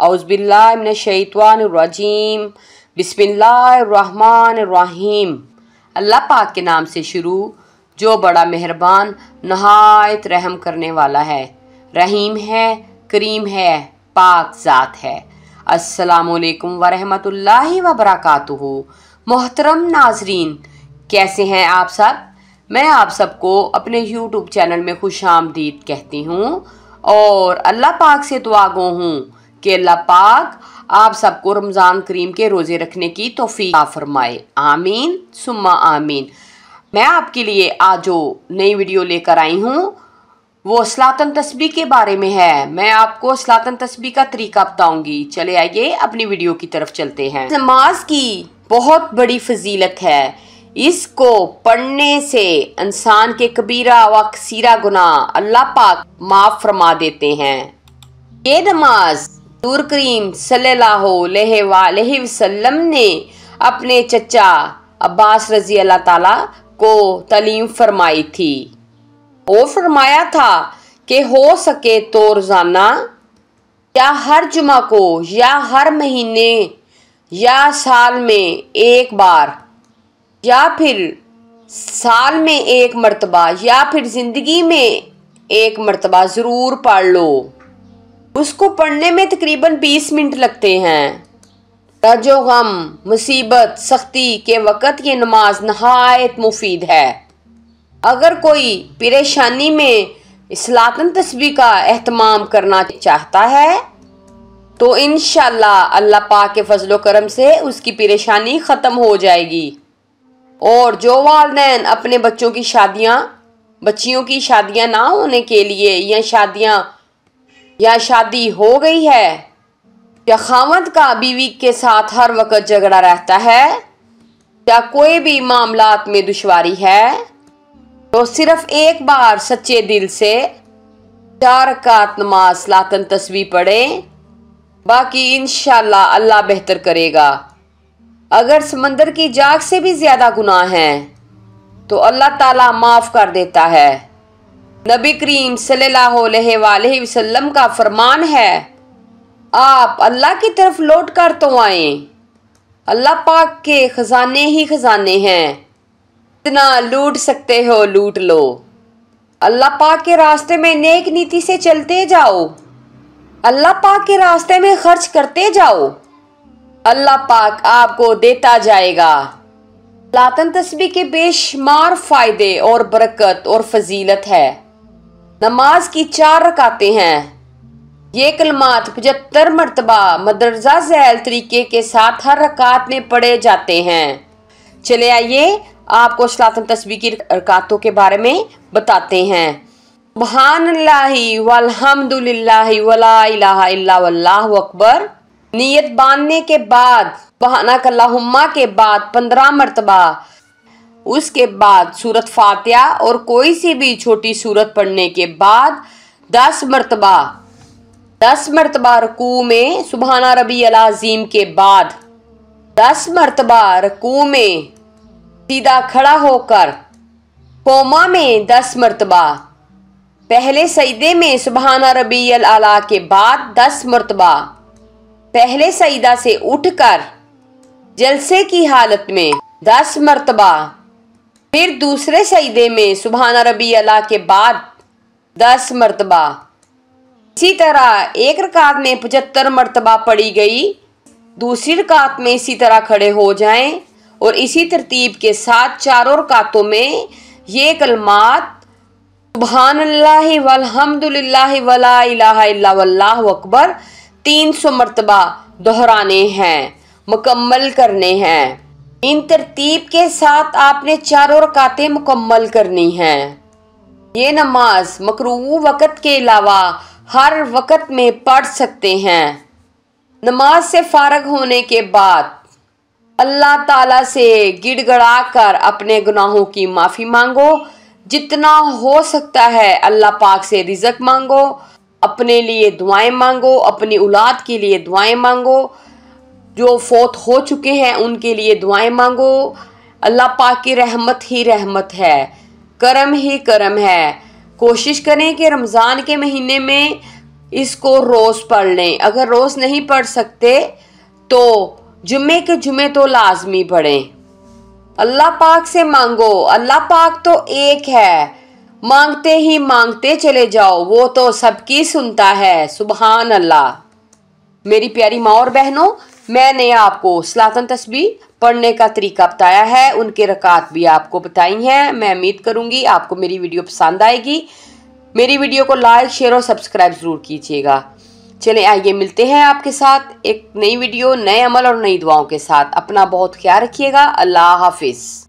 अउज़बिल्लाशतवानरजीम बसमीम अल्लाह पाक के नाम से शुरू जो बड़ा मेहरबान नहायत रहम करने वाला है रहीम है करीम है पाक ज़ात है अस्सलाम वालेकुम वरहमतुल्लाहि वबरकातुहू मोहतरम नाजरीन कैसे हैं आप सब मैं आप सबको अपने यूट्यूब चैनल में खुश आमदीद कहती हूँ और अल्लाह पाक से दुआ आगो हूँ कि अल्लाह पाक आप सबको रमज़ान करीम के रोज़े रखने की तोफ़ी फरमाए आमीन सुम्मा आमीन मैं आपके लिए आज जो नई वीडियो लेकर आई हूँ वो सलातन तस्बी के बारे में है मैं आपको सलातन तस्बी का तरीका बताऊंगी चले आइए अपनी वीडियो की तरफ चलते हैं नमाज की बहुत बड़ी फजीलत है इसको पढ़ने से इंसान के कबीरा व कसीरा गुना अल्लाह पाक माफ़ फरमा देते हैं ये नमाज दूर करीम सल्लल्लाहु अलैहि वसल्लम ने अपने चचा अब्बास रजी अल्लाह ताला को तलीम फरमाई थी और फरमाया था कि हो सके तो रोज़ाना या हर जुमा को या हर महीने या साल में एक बार या फिर साल में एक मरतबा या फिर ज़िंदगी में एक मरतबा ज़रूर पढ़ लो उसको पढ़ने में तकरीबन बीस मिनट लगते हैं रजो गम मुसीबत सख्ती के वक़्त ये नमाज नहायत मुफीद है अगर कोई परेशानी में इस्लातन तस्वीर का अहतमाम करना चाहता है तो इन अल्लाह पाक के फजलो करम से उसकी परेशानी ख़त्म हो जाएगी और जो वालदे अपने बच्चों की शादियाँ बच्चियों की शादियाँ ना होने के लिए या शादियाँ या शादी हो गई है या खामद का बीवी के साथ हर वक्त झगड़ा रहता है या कोई भी मामला में दुशारी है तो सिर्फ एक बार सच्चे दिल से चार कात नमाज लातन तस्वीर पढ़ें बाकी इनशाला अल्लाह बेहतर करेगा अगर समंदर की जाग से भी ज़्यादा गुनाह हैं तो अल्लाह ताला माफ़ कर देता है नबी करीम सल्लल्लाहु वसल्लम का फरमान है आप अल्लाह की तरफ लौट कर तो आए अल्लाह पाक के ख़जाने ही ख़जाने हैं इतना लूट सकते हो लूट लो अल्लाह पाक के रास्ते में नेक नीति से चलते जाओ अल्लाह पाक के रास्ते में खर्च करते जाओ अल्लाह पाक आपको देता जाएगा लातन तस्बी के बेशुमार फ़ायदे और बरकत और फजीलत है नमाज की चार रकाते हैं ये कलमात पचहत्तर मरतबा मदरजा जैल तरीके के साथ हर रकात में पढ़े जाते हैं चले आइए आपको सलातन तस्वीर की रकातों के बारे में बताते हैं सुबहान वल्हम्दुलिल्लाही वला अकबर नियत बांधने के बाद बहाना कल्ला के बाद पंद्रह मरतबा उसके बाद सूरत फातिया और कोई सी भी छोटी सूरत पढ़ने के बाद दस मरतबा दस मरतबा रकू में सुबहाना रबी अलाजीम के बाद दस मरतबा रकू में सीधा खड़ा होकर कोमा में दस मरतबा पहले सईदे में सुबहाना रबी आला के बाद दस मरतबा पहले सईदा से उठकर जलसे की हालत में दस मरतबा फिर दूसरे सईदे में सुबहाना रबी अला के बाद दस मरतबा इसी तरह एक रकात में पचहत्तर मरतबा पड़ी गई दूसरी रकात में इसी तरह खड़े हो जाएं और इसी तरतीब के साथ चारों रकातों में ये कलमात अकबर तीन सौ मरतबा दोहराने हैं मुकम्मल करने हैं इन तरतीब के साथ आपने चारों रकातें मुकम्मल करनी हैं ये नमाज मकरू वक़्त के अलावा हर वक़्त में पढ़ सकते हैं नमाज से फारग होने के बाद अल्लाह ताला से गिड़गड़ाकर कर अपने गुनाहों की माफ़ी मांगो जितना हो सकता है अल्लाह पाक से रिजक मांगो अपने लिए दुआएं मांगो अपनी औलाद के लिए दुआएं मांगो जो फोत हो चुके हैं उनके लिए दुआएं मांगो अल्लाह पाक की रहमत ही रहमत है करम ही करम है कोशिश करें कि रमज़ान के महीने में इसको रोज़ पढ़ लें अगर रोज़ नहीं पढ़ सकते तो जुमे के जुमे तो लाजमी पढ़ें अल्लाह पाक से मांगो अल्लाह पाक तो एक है मांगते ही मांगते चले जाओ वो तो सबकी सुनता है सुबहान अल्लाह मेरी प्यारी माँ और बहनों मैंने आपको सलातन तस्वीर पढ़ने का तरीका बताया है उनके रकात भी आपको बताई हैं मैं उम्मीद करूँगी आपको मेरी वीडियो पसंद आएगी मेरी वीडियो को लाइक शेयर और सब्सक्राइब ज़रूर कीजिएगा चले आइए मिलते हैं आपके साथ एक नई वीडियो नए अमल और नई दुआओं के साथ अपना बहुत ख्याल रखिएगा अल्लाह हाफिज़